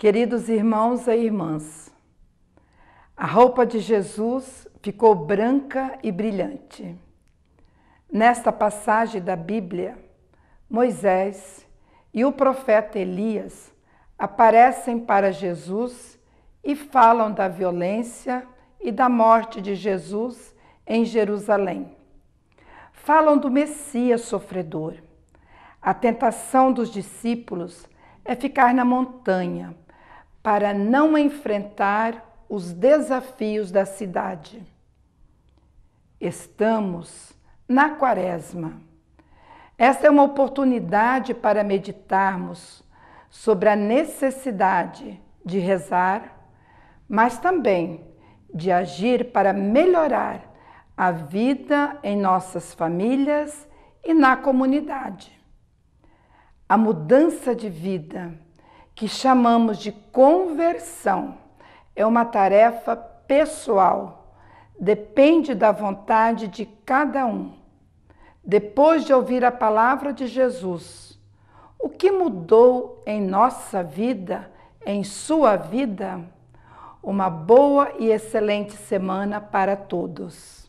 Queridos irmãos e irmãs, a roupa de Jesus ficou branca e brilhante. Nesta passagem da Bíblia, Moisés e o profeta Elias aparecem para Jesus e falam da violência e da morte de Jesus em Jerusalém. Falam do Messias sofredor. A tentação dos discípulos é ficar na montanha para não enfrentar os desafios da cidade. Estamos na Quaresma. Esta é uma oportunidade para meditarmos sobre a necessidade de rezar, mas também de agir para melhorar a vida em nossas famílias e na comunidade. A mudança de vida que chamamos de conversão, é uma tarefa pessoal, depende da vontade de cada um. Depois de ouvir a palavra de Jesus, o que mudou em nossa vida, em sua vida? Uma boa e excelente semana para todos.